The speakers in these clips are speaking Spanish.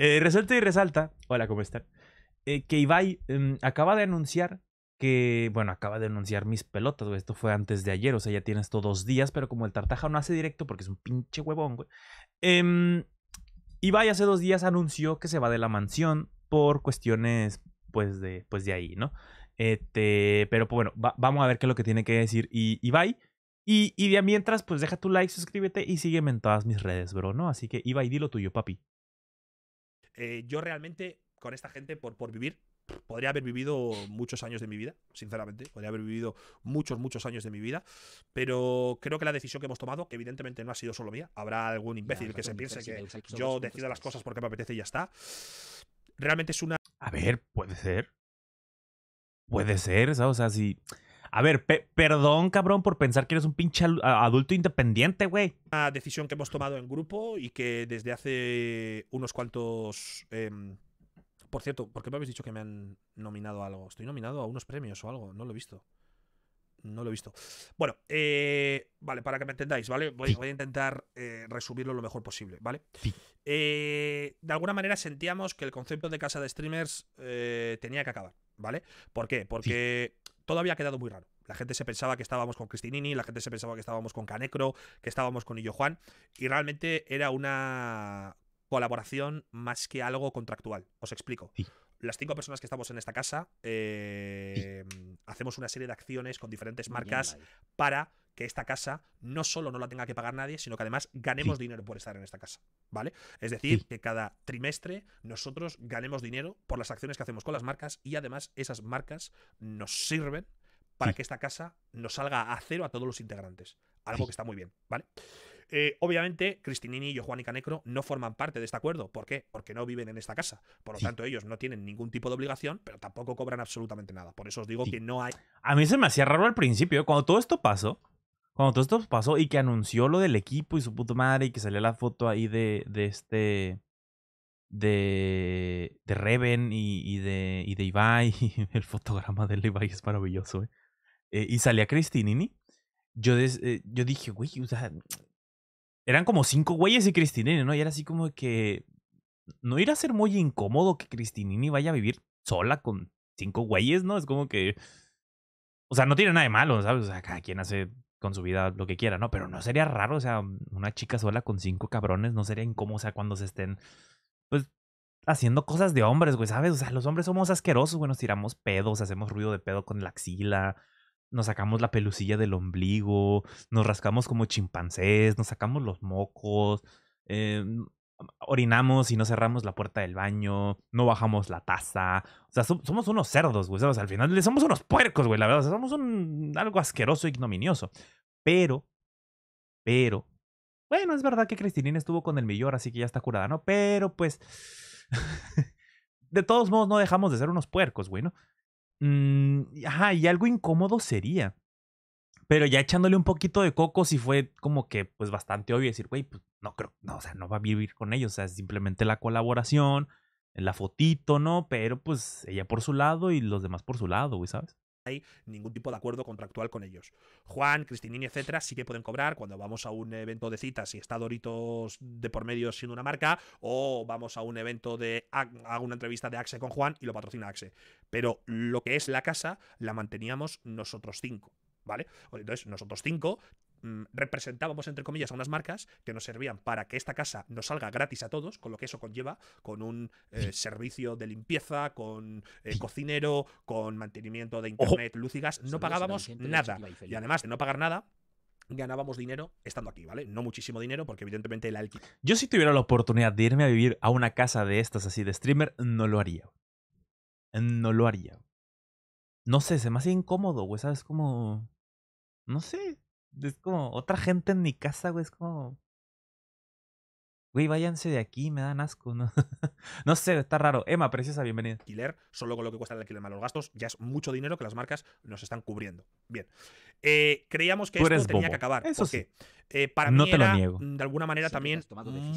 Eh, resalta y resalta, hola, ¿cómo están? Eh, que Ibai em, acaba de anunciar que, bueno, acaba de anunciar mis pelotas, güey. Esto fue antes de ayer, o sea, ya tiene esto dos días, pero como el Tartaja no hace directo porque es un pinche huevón, güey. Em, Ibai hace dos días anunció que se va de la mansión por cuestiones, pues, de, pues de ahí, ¿no? Este, pero pues, bueno, vamos a ver qué es lo que tiene que decir y, Ibai. Y, y mientras, pues deja tu like, suscríbete y sígueme en todas mis redes, bro, ¿no? Así que Ibai, di lo tuyo, papi. Eh, yo realmente con esta gente, por, por vivir, podría haber vivido muchos años de mi vida, sinceramente. Podría haber vivido muchos, muchos años de mi vida. Pero creo que la decisión que hemos tomado, que evidentemente no ha sido solo mía, habrá algún imbécil que se piense que yo decido las cosas porque me apetece y ya está. Realmente es una. A ver, puede ser. Puede ser, ¿sabes? O sea, si. A ver, perdón, cabrón, por pensar que eres un pinche adulto independiente, güey. Una decisión que hemos tomado en grupo y que desde hace unos cuantos. Em, por cierto, ¿por qué me habéis dicho que me han nominado a algo? Estoy nominado a unos premios o algo, no lo he visto no lo he visto. Bueno, eh, vale, para que me entendáis, ¿vale? Voy, a intentar eh, resumirlo lo mejor posible, ¿vale? Eh, de alguna manera sentíamos que el concepto de casa de streamers tenía que acabar, ¿vale? ¿Por qué? Porque todo había quedado muy raro. La gente se pensaba que estábamos con Cristinini, la gente se pensaba que estábamos con Canecro, que estábamos con Illo Juan, y realmente era una colaboración más que algo contractual. Os explico las cinco personas que estamos en esta casa eh, hacemos una serie de acciones con diferentes marcas para que esta casa no solo no la tenga que pagar nadie, sino que además ganemos dinero por estar en esta casa, ¿vale? Es decir, que cada trimestre nosotros ganemos dinero por las acciones que hacemos con las marcas y además esas marcas nos sirven para que esta casa nos salga a cero a todos los integrantes. Algo que está muy bien, ¿vale? Eh, obviamente, Cristinini, Juan y Canecro no forman parte de este acuerdo. ¿Por qué? Porque no viven en esta casa. Por lo tanto, ellos no tienen ningún tipo de obligación, pero tampoco cobran absolutamente nada. Por eso os digo que no hay. A mí se me hacía raro al principio, cuando todo esto pasó. Cuando todo esto pasó y que anunció lo del equipo y su puta madre y que salió la foto ahí de, de este. De, de Reven y, de, y de Ibai, el fotograma del Ibai es maravilloso, eh, ¿eh? y salía Cristinini. Yo, eh, yo dije, güey, o sea, eran como cinco güeyes y Cristinini, ¿no? Y era así como que no irá a ser muy incómodo que Cristinini vaya a vivir sola con cinco güeyes, ¿no? Es como que. O sea, no tiene nada de malo, ¿sabes? O sea, cada quien hace con su vida lo que quiera, ¿no? Pero no sería raro, o sea, una chica sola con cinco cabrones no sería incómodo, o sea, cuando se estén, pues, haciendo cosas de hombres, güey, ¿sabes? O sea, los hombres somos asquerosos, güey, nos tiramos pedos, hacemos ruido de pedo con la axila, nos sacamos la pelucilla del ombligo, nos rascamos como chimpancés, nos sacamos los mocos, eh, orinamos y no cerramos la puerta del baño, no bajamos la taza. O sea, somos unos cerdos, güey. O sea, al final somos unos puercos, güey, la verdad. somos un, algo asqueroso e ignominioso. Pero, pero, bueno, es verdad que Cristinina estuvo con el millor, así que ya está curada, ¿no? Pero, pues, de todos modos, no dejamos de ser unos puercos, güey, ¿no? Mm, ajá, y algo incómodo sería. Pero ya echándole un poquito de coco, si fue como que, pues, bastante obvio decir, güey, pues, no creo, no, o sea, no va a vivir con ellos, o sea, es simplemente la colaboración, la fotito, ¿no? Pero, pues, ella por su lado y los demás por su lado, güey, ¿sabes? ningún tipo de acuerdo contractual con ellos. Juan, Cristinini, etcétera, sí que pueden cobrar cuando vamos a un evento de citas y está Doritos de por medio siendo una marca, o vamos a un evento de hago una entrevista de Axe con Juan y lo patrocina Axe. Pero lo que es la casa la manteníamos nosotros cinco. ¿Vale? Entonces, nosotros cinco Mm, representábamos, entre comillas, a unas marcas que nos servían para que esta casa nos salga gratis a todos, con lo que eso conlleva, con un eh, servicio de limpieza, con eh, cocinero, con mantenimiento de internet, luz y gas. No pagábamos nada. Y además de no pagar nada, ganábamos dinero estando aquí, ¿vale? No muchísimo dinero, porque evidentemente el Yo si tuviera la oportunidad de irme a vivir a una casa de estas así de streamer, no lo haría. No lo haría. No sé, se me hace incómodo, güey, ¿sabes? cómo No sé es como otra gente en mi casa, güey. Es como, Güey, váyanse de aquí, me dan asco, ¿no? no sé, está raro. Emma, preciosa, bienvenida. Alquiler, solo con lo que cuesta el alquiler malos los gastos, ya es mucho dinero que las marcas nos están cubriendo. Bien. Eh, creíamos que esto tenía que acabar. Eso porque, eh, para no mí mm, de alguna manera, también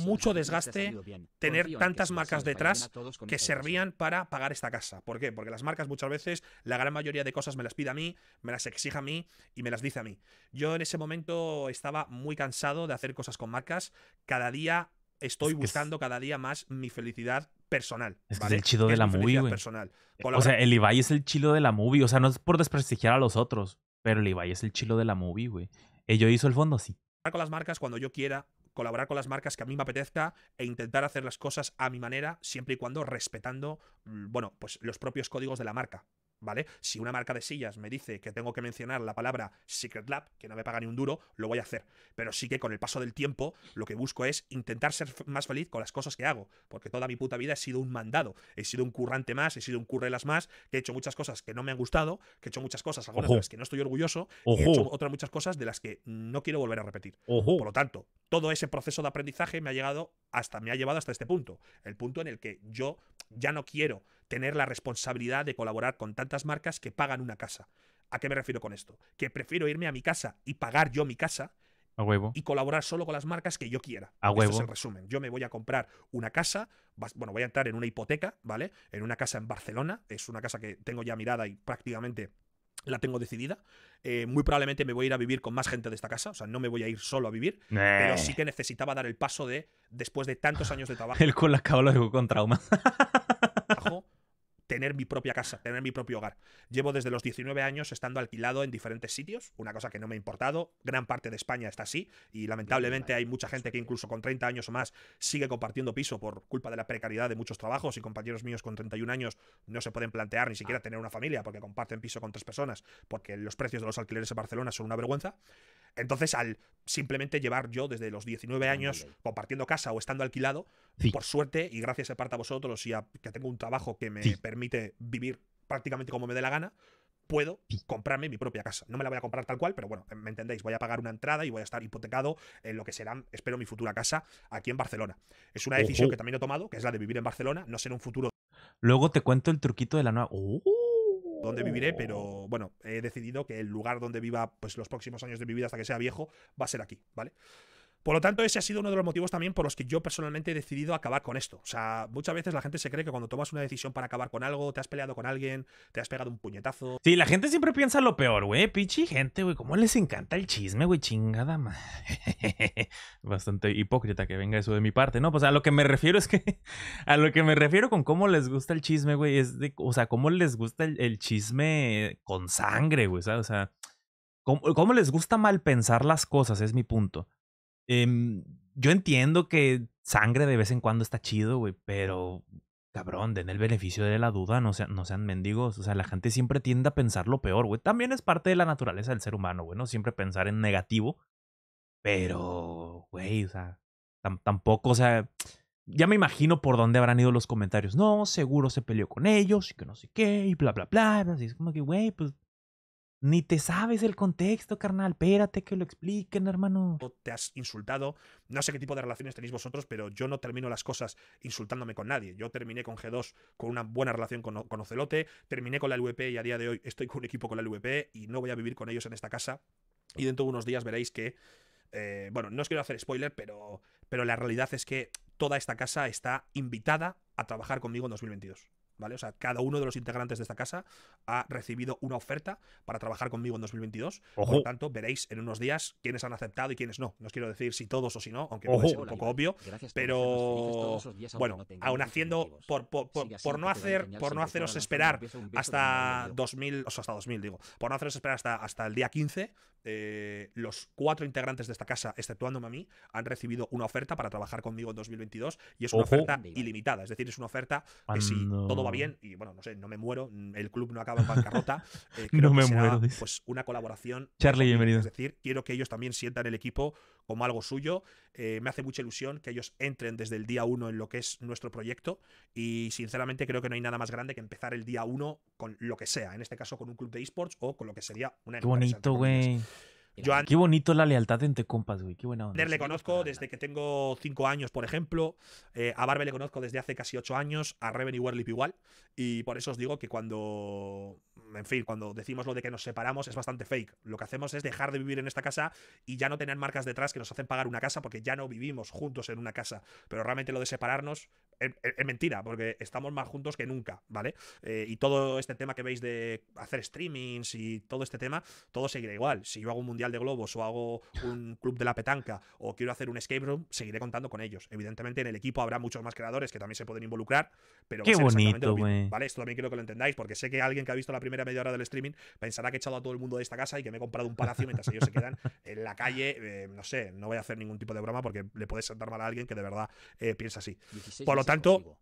mucho desgaste tener tantas marcas detrás que servían para pagar esta casa. ¿Por qué? Porque las marcas muchas veces, la gran mayoría de cosas me las pide a mí, me las exige a mí y me las dice a mí. Yo en ese momento estaba muy cansado de hacer cosas con marcas. Cada día estoy buscando cada día más mi felicidad personal. Es, el chido de la movie, güey. Personal. Eh, o sea, el Ibai es el chilo de la movie. O sea, no es por desprestigiar a los otros, pero el Ibai es el chilo de la movie, güey. Ello eh, hizo el fondo, sí. Con las marcas cuando yo quiera, colaborar con las marcas que a mí me apetezca e intentar hacer las cosas a mi manera, siempre y cuando respetando, mm, bueno, pues los propios códigos de la marca, ¿vale? Si una marca de sillas me dice que tengo que mencionar la palabra Secret Lab, que no me paga ni un duro, lo voy a hacer. Pero sí que con el paso del tiempo lo que busco es intentar ser más feliz con las cosas que hago, porque toda mi puta vida he sido un mandado, he sido un currante más, he sido un currelas más, que he hecho muchas cosas que no me han gustado, que he hecho muchas cosas, algunas de las que no estoy orgulloso, y he hecho otras muchas cosas de las que no quiero volver a repetir. Por lo tanto, todo ese proceso de aprendizaje me ha llegado hasta me ha llevado hasta este punto, el punto en el que yo ya no quiero tener la responsabilidad de colaborar con tantas marcas que pagan una casa. ¿A qué me refiero con esto? Que prefiero irme a mi casa y pagar yo mi casa a huevo. Y colaborar solo con las marcas que yo quiera. A este huevo. es el resumen. Yo me voy a comprar una casa, bueno, voy a entrar en una hipoteca, ¿vale? En una casa en Barcelona. Es una casa que tengo ya mirada y prácticamente la tengo decidida. Eh, muy probablemente me voy a ir a vivir con más gente de esta casa. O sea, no me voy a ir solo a vivir. Pero sí que necesitaba dar el paso de, después de tantos años de trabajo. El con las cabras con trauma. tener mi propia casa, tener mi propio hogar. Llevo desde los 19 años estando alquilado en diferentes sitios, una cosa que no me ha importado. Gran parte de España está así y lamentablemente hay mucha gente que incluso con 30 años o más sigue compartiendo piso por culpa de la precariedad de muchos trabajos y compañeros míos con 31 años no se pueden plantear ni siquiera ah. tener una familia porque comparten piso con tres personas porque los precios de los alquileres en Barcelona son una vergüenza. Entonces, al simplemente llevar yo desde los 19 años compartiendo casa o estando alquilado, por suerte y gracias a parte a vosotros y a que tengo un trabajo que me permite vivir prácticamente como me dé la gana, puedo comprarme mi propia casa. No me la voy a comprar tal cual, pero bueno, me entendéis, voy a pagar una entrada y voy a estar hipotecado en lo que será, espero, mi futura casa aquí en Barcelona. Es una decisión que también he tomado, que es la de vivir en Barcelona, no ser un futuro. Luego te cuento el truquito de la nueva. ¡Oh! donde viviré, pero bueno, he decidido que el lugar donde viva pues los próximos años de mi vida hasta que sea viejo va a ser aquí, ¿vale? Por lo tanto, ese ha sido uno de los motivos también por los que yo personalmente he decidido acabar con esto. O sea, muchas veces la gente se cree que cuando tomas una decisión para acabar con algo, te has peleado con alguien, te has pegado un puñetazo. Sí, la gente siempre piensa lo peor, güey. Pichi gente, güey. ¿Cómo les encanta el chisme, güey? Chingada madre. Bastante hipócrita que venga eso de mi parte, ¿no? Pues a lo que me refiero es que. A lo que me refiero con cómo les gusta el chisme, güey, es O sea, cómo les gusta el, chisme con sangre, güey, O sea. ¿Cómo les gusta mal pensar las cosas? Es mi punto. Eh, yo entiendo que sangre de vez en cuando está chido, güey, pero cabrón, den el beneficio de la duda, no sean, no sean mendigos. O sea, la gente siempre tiende a pensar lo peor, güey. También es parte de la naturaleza del ser humano, güey, ¿no? Siempre pensar en negativo. Pero, güey, o sea, tampoco, o sea, ya me imagino por dónde habrán ido los comentarios. No, seguro se peleó con ellos y que no sé qué, y bla, bla, bla. Así es como que, güey, pues ni te sabes el contexto, carnal. Espérate que lo expliquen, hermano. Te has insultado. No sé qué tipo de relaciones tenéis vosotros, pero yo no termino las cosas insultándome con nadie. Yo terminé con G2 con una buena relación con, con Ocelote, terminé con la LVP y a día de hoy estoy con un equipo con la LVP y no voy a vivir con ellos en esta casa. Y dentro de unos días veréis que. Eh, bueno, no os quiero hacer spoiler, pero, pero la realidad es que toda esta casa está invitada a trabajar conmigo en 2022 sea, cada uno de los integrantes de esta casa ha recibido una oferta para trabajar conmigo en 2022. Por lo tanto, veréis en unos días quiénes han aceptado y quiénes no. No os quiero decir si todos o si no, aunque puede ser un poco obvio, pero bueno, aún haciendo por, no hacer por no haceros esperar hasta 2000, o hasta 2000 digo, por no haceros esperar hasta hasta el día 15, eh, los cuatro integrantes de esta casa, exceptuándome a mí, han recibido una oferta para trabajar conmigo en 2022 y es una oferta ilimitada, es decir, es una oferta que si todo va Mm. bien y bueno, no sé, no me muero, mm, el club no acaba en bancarrota. Eh, no me muero. Pues una colaboración. Charlie, bienvenido. Es decir, quiero que ellos también sientan el equipo como algo suyo. Eh, me hace mucha ilusión que ellos entren desde el día uno en lo que es nuestro proyecto y sinceramente creo que no hay nada más grande que empezar el día uno con lo que sea, en este caso con un club de esports o con lo que sería una Qué güey. Qué bonito la lealtad entre compas, güey. Qué buena onda. Le conozco desde que tengo 5 años, por ejemplo. Eh, a Barbe le conozco desde hace casi 8 años. A Reven y Werlip igual. Y por eso os digo que cuando. En fin, cuando decimos lo de que nos separamos es bastante fake. Lo que hacemos es dejar de vivir en esta casa y ya no tener marcas detrás que nos hacen pagar una casa porque ya no vivimos juntos en una casa. Pero realmente lo de separarnos es, mentira, porque estamos más juntos que nunca, ¿vale? Eh, y todo este tema que veis de hacer streamings y todo este tema, todo seguirá igual. Si yo hago un mundial de globos o hago un club de la petanca o quiero hacer un escape room, seguiré contando con ellos. Evidentemente en el equipo habrá muchos más creadores que también se pueden involucrar, pero Qué bonito, lo ¿vale? Esto también quiero que lo entendáis, porque sé que alguien que ha visto la primera media hora del streaming pensará que he echado a todo el mundo de esta casa y que me he comprado un palacio mientras ellos se quedan en la calle. Eh, no sé, no voy a hacer ningún tipo de broma porque le puedes sentar mal a alguien que de verdad eh, piensa así. Por lo tanto,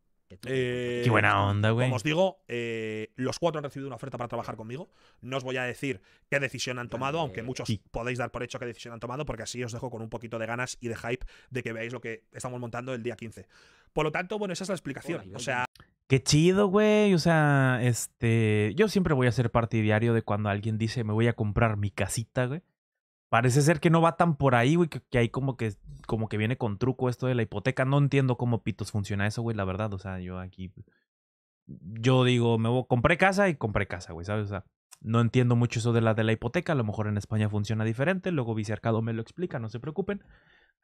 eh, Qué buena onda, güey. Como os digo, eh, los cuatro han recibido una oferta para trabajar conmigo. No os voy a decir qué decisión han tomado, aunque muchos podéis dar por hecho qué decisión han tomado, porque así os dejo con un poquito de ganas y de hype de que veáis lo que estamos montando el día 15. Por lo tanto, bueno, esa es la explicación. o sea. Qué chido, güey. O sea, este. Yo siempre voy a ser partidario de cuando alguien dice me voy a comprar mi casita, güey parece ser que no va tan por ahí, güey, que, ahí como que, como que viene con truco esto de la hipoteca. No entiendo cómo pitos funciona eso, güey, la verdad. O sea, yo aquí, yo digo, me voy, compré casa y compré casa, güey, ¿sabes? O sea, no entiendo mucho eso de la de la hipoteca. A lo mejor en España funciona diferente. Luego Vicercado me lo explica, no se preocupen.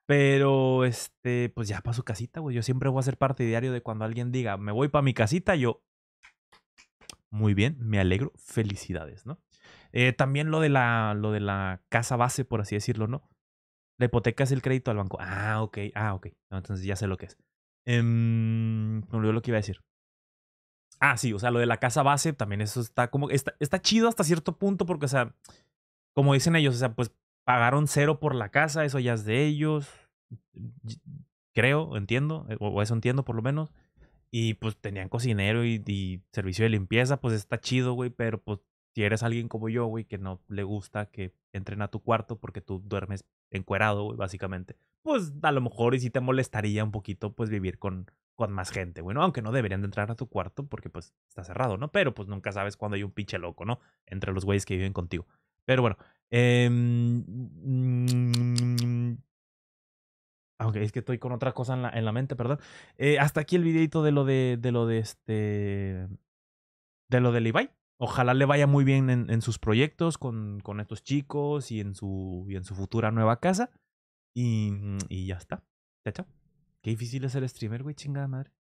Pero, este, pues ya paso su casita, güey. Yo siempre voy a ser partidario de cuando alguien diga, me voy para mi casita, yo, muy bien, me alegro, felicidades, ¿no? Eh, también lo de, la, lo de la casa base, por así decirlo, ¿no? La hipoteca es el crédito al banco. Ah, ok, ah, ok. entonces ya sé lo que es. no em, olvidé lo que iba a decir. Ah, sí, o sea, lo de la casa base también eso está como. Está, está chido hasta cierto punto porque, o sea, como dicen ellos, o sea, pues pagaron cero por la casa, eso ya es de ellos. Creo, entiendo, eh, o eso entiendo por lo menos. Y pues tenían cocinero y, y servicio de limpieza, pues está chido, güey, pero pues si eres alguien como yo, güey, que no le gusta que entren a tu cuarto porque tú duermes encuerado, güey, básicamente, pues a lo mejor y si te molestaría un poquito, pues vivir con, con más gente, bueno, aunque no deberían de entrar a tu cuarto porque pues está cerrado, ¿no? Pero pues nunca sabes cuándo hay un pinche loco, ¿no? Entre los güeyes que viven contigo. Pero bueno, em, aunque ah, es que estoy con otra cosa en la, en la mente, perdón. Eh, hasta aquí el videito de lo de, de lo de este, de lo de Levi ojalá le vaya muy bien en, sus proyectos con, con, estos chicos y en su, en su futura nueva casa. Y, y ya está. Chao, chao. Qué difícil es ser streamer, güey, chingada madre.